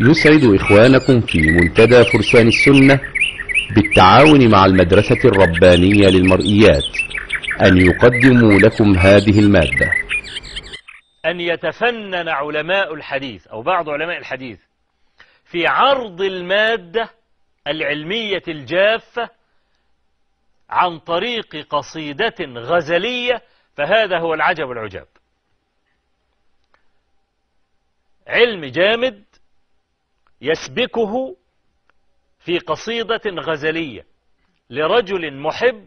يسعد إخوانكم في منتدى فرسان السنة بالتعاون مع المدرسة الربانية للمرئيات أن يقدموا لكم هذه المادة أن يتفنن علماء الحديث أو بعض علماء الحديث في عرض المادة العلمية الجافة عن طريق قصيدة غزلية فهذا هو العجب العجاب علم جامد يسبكه في قصيدة غزلية لرجل محب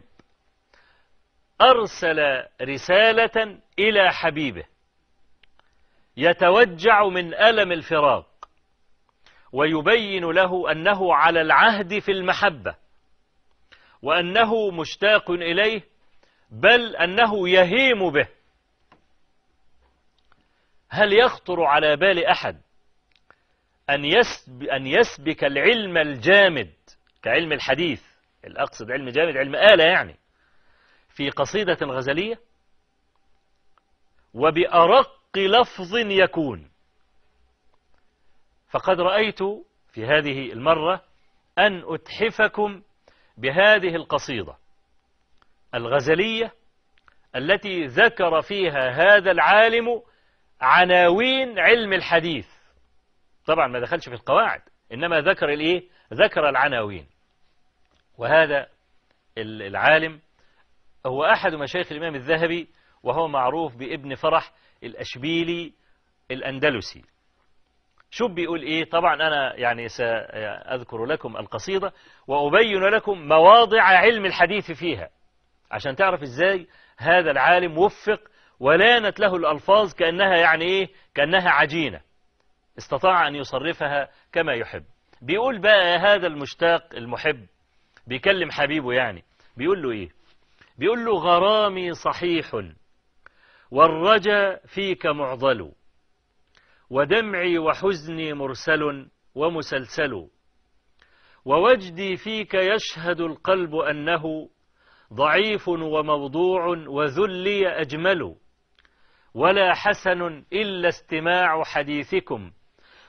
أرسل رسالة إلى حبيبه يتوجع من ألم الفراق ويبين له أنه على العهد في المحبة وأنه مشتاق إليه بل أنه يهيم به هل يخطر على بال أحد أن, يسب أن يسبك العلم الجامد كعلم الحديث الأقصد علم جامد علم آلة يعني في قصيدة غزلية وبأرق لفظ يكون فقد رأيت في هذه المرة أن أتحفكم بهذه القصيدة الغزلية التي ذكر فيها هذا العالم عناوين علم الحديث طبعا ما دخلش في القواعد إنما ذكر الإيه ذكر العناوين وهذا العالم هو أحد مشايخ الإمام الذهبي وهو معروف بابن فرح الأشبيلي الأندلسي شو بيقول إيه طبعا أنا يعني سأذكر لكم القصيدة وأبين لكم مواضع علم الحديث فيها عشان تعرف إزاي هذا العالم وفق ولانت له الألفاظ كأنها يعني إيه كأنها عجينة استطاع أن يصرفها كما يحب بيقول بقى هذا المشتاق المحب بيكلم حبيبه يعني بيقول له إيه بيقول له غرامي صحيح والرجا فيك معضل ودمعي وحزني مرسل ومسلسل ووجدي فيك يشهد القلب أنه ضعيف وموضوع وذلي أجمل ولا حسن إلا استماع حديثكم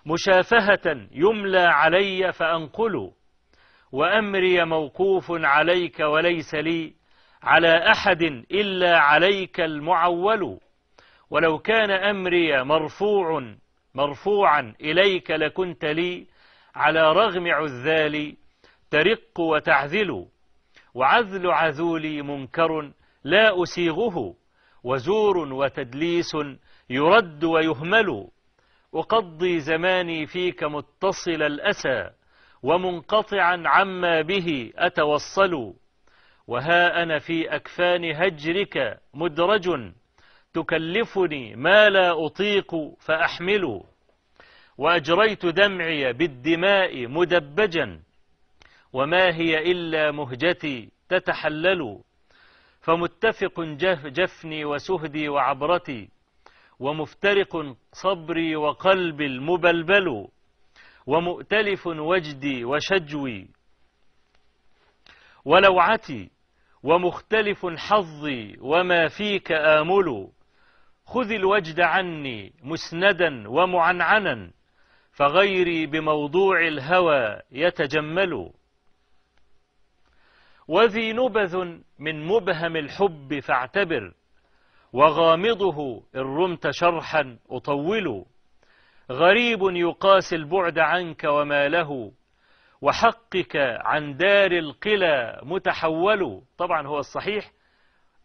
مشافهة يملى علي فأنقله وأمري موقوف عليك وليس لي على أحد إلا عليك المعول ولو كان أمري مرفوع مرفوعا إليك لكنت لي على رغم عذالي ترق وتعذل وعذل عذولي منكر لا أسيغه وزور وتدليس يرد ويهمل أقضي زماني فيك متصل الأسى ومنقطعا عما به أتوصل وها أنا في أكفان هجرك مدرج تكلفني ما لا أطيق فأحمل وأجريت دمعي بالدماء مدبجا وما هي إلا مهجتي تتحلل فمتفق جفني وسهدي وعبرتي ومفترق صبري وقلبي المبلبل ومؤتلف وجدي وشجوي ولوعتي ومختلف حظي وما فيك آمل خذ الوجد عني مسندا ومعنعنا فغيري بموضوع الهوى يتجمل وذي نبذ من مبهم الحب فاعتبر وغامضه إن رمت شرحا أطول غريب يقاسي البعد عنك وما له وحقك عن دار القلى متحول طبعا هو الصحيح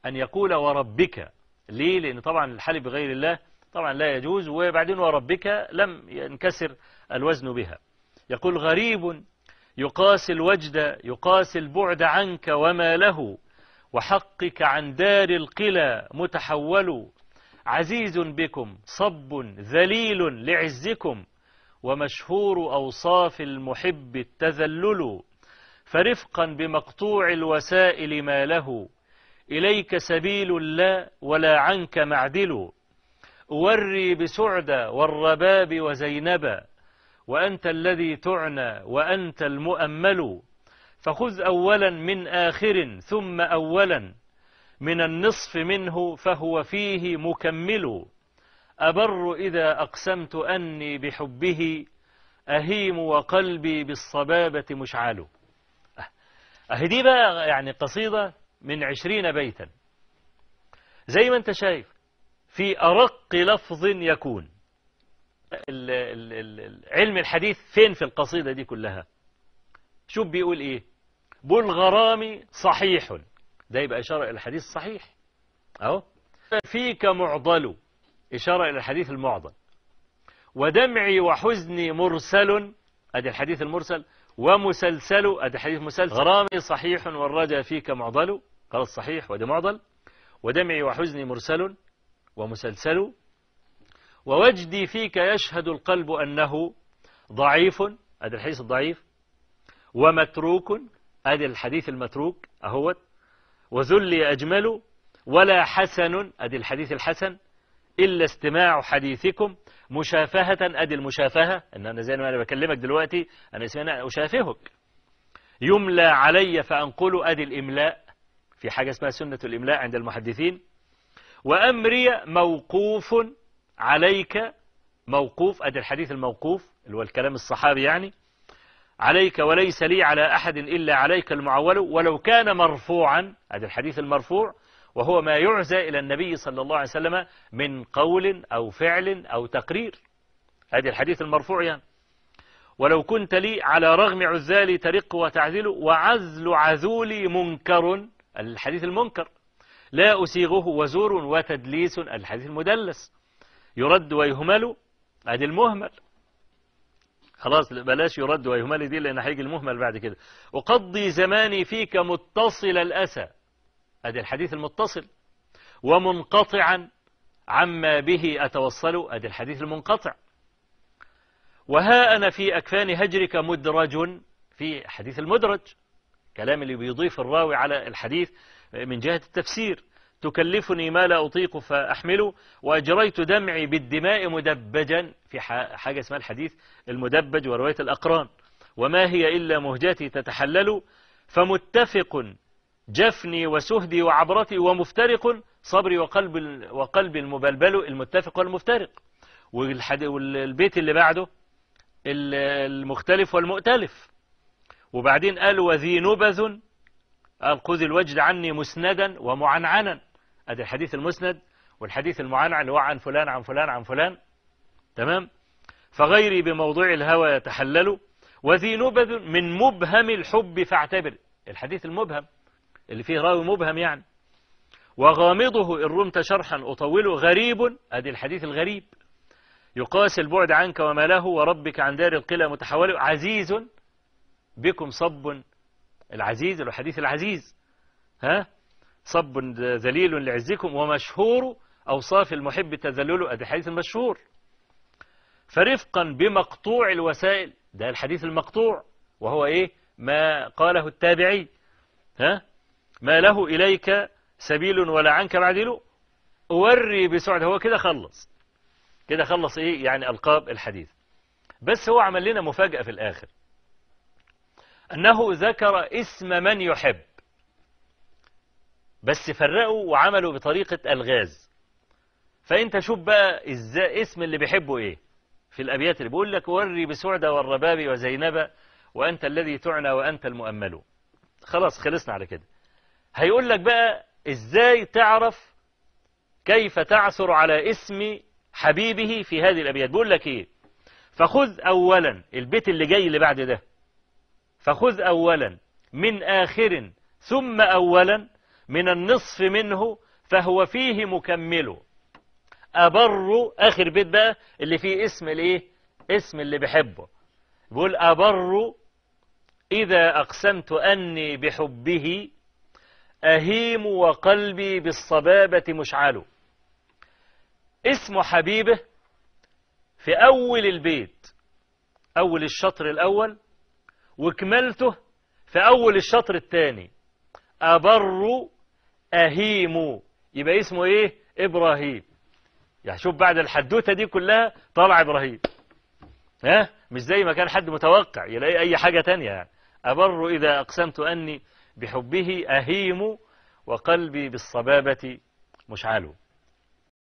أن يقول وربك ليه لأن طبعا الحلف بغير الله طبعا لا يجوز وبعدين وربك لم ينكسر الوزن بها يقول غريب يقاسي الوجد يقاسي البعد عنك وما له وحقك عن دار القلى متحول عزيز بكم صب ذليل لعزكم ومشهور أوصاف المحب التذلل فرفقا بمقطوع الوسائل ما له إليك سبيل لا ولا عنك معدل أوري بسعدى والرباب وزينبا وأنت الذي تعنى وأنت المؤمل فخذ أولا من آخر ثم أولا من النصف منه فهو فيه مكمل أبر إذا أقسمت أني بحبه أهيم وقلبي بالصبابة مشعل أهدي بقى يعني قصيدة من عشرين بيتا زي ما انت شايف في أرق لفظ يكون علم الحديث فين في القصيدة دي كلها شوف بيقول ايه بالغرام صحيح ده يبقى إشارة إلى الحديث الصحيح أهو فيك معضل إشارة إلى الحديث المعضل ودمعي وحزني مرسل أدي الحديث المرسل ومسلسل أدي الحديث مسلسل غرامي صحيح والرجا فيك معضل قال صحيح ودي معضل ودمعي وحزني مرسل ومسلسل ووجدي فيك يشهد القلب أنه ضعيف أدي الحديث الضعيف ومتروك أدي الحديث المتروك أهوت وذلي أجمل ولا حسن أدي الحديث الحسن إلا استماع حديثكم مشافهة أدي المشافهة إن أنا زي ما أنا بكلمك دلوقتي أنا أنا أشافهك يملى علي فأنقل أدي الإملاء في حاجة اسمها سنة الإملاء عند المحدثين وأمري موقوف عليك موقوف أدي الحديث الموقوف اللي هو الكلام الصحابي يعني عليك وليس لي على أحد إلا عليك المعول ولو كان مرفوعا هذا الحديث المرفوع وهو ما يعزى إلى النبي صلى الله عليه وسلم من قول أو فعل أو تقرير هذا الحديث المرفوع يعني ولو كنت لي على رغم عزالي ترق وتعذل وعزل عذولي منكر الحديث المنكر لا أسيغه وزور وتدليس الحديث المدلس يرد ويهمل هذا المهمل خلاص بلاش يرد ويهمل دي لأن هيجي المهمل بعد كده أقضي زماني فيك متصل الأسى أدي الحديث المتصل ومنقطعا عما به أتوصل أدي الحديث المنقطع وها أنا في أكفان هجرك مدرج في حديث المدرج كلام اللي بيضيف الراوي على الحديث من جهة التفسير تكلفني ما لا أطيق فأحمله وأجريت دمعي بالدماء مدبجا في حاجة اسمها الحديث المدبج ورواية الأقران وما هي إلا مهجتي تتحلل فمتفق جفني وسهدي وعبرتي ومفترق صبري وقلب وقلبي المبلبل المتفق والمفترق والبيت اللي بعده المختلف والمؤتلف وبعدين قال وذي نبذ قال خذ الوجد عني مسندا ومعنعنا ادي الحديث المسند والحديث المعانع اللي هو عن فلان عن فلان عن فلان تمام فغيري بموضوع الهوى يتحلل وذي نبذ من مبهم الحب فاعتبر الحديث المبهم اللي فيه راوي مبهم يعني وغامضه إن رمت شرحا أطوله غريب أدي الحديث الغريب يقاس البعد عنك وما له وربك عن دار القلى متحول عزيز بكم صب العزيز الحديث العزيز ها صب ذليل لعزكم ومشهور أوصاف المحب تذلله أدي حديث المشهور فرفقا بمقطوع الوسائل ده الحديث المقطوع وهو إيه ما قاله التابعي ها ما له إليك سبيل ولا عنك معدل أوري بسعد هو كده خلص كده خلص إيه يعني ألقاب الحديث بس هو عمل لنا مفاجأة في الآخر أنه ذكر اسم من يحب بس فرقوا وعملوا بطريقة الغاز فانت شوف بقى ازاي اسم اللي بيحبه ايه في الابيات اللي بيقول لك وري بسعدة والرباب وزينبة وانت الذي تعنى وانت المؤمل خلاص خلصنا على كده هيقول لك بقى ازاي تعرف كيف تعثر على اسم حبيبه في هذه الابيات بيقول لك ايه فخذ اولا البيت اللي جاي اللي بعد ده فخذ اولا من اخر ثم اولا من النصف منه فهو فيه مكمله أبر آخر بيت بقى اللي فيه اسم الايه اسم اللي بحبه بيقول أبر إذا أقسمت أني بحبه أهيم وقلبي بالصبابة مشعله اسم حبيبه في أول البيت أول الشطر الأول وكملته في أول الشطر الثاني أبر أهيم يبقى اسمه إيه إبراهيم يعني شوف بعد الحدوتة دي كلها طلع إبراهيم ها مش زي ما كان حد متوقع يلاقي أي حاجة تانية يعني أبر إذا أقسمت أني بحبه أهيم وقلبي بالصبابة مشعله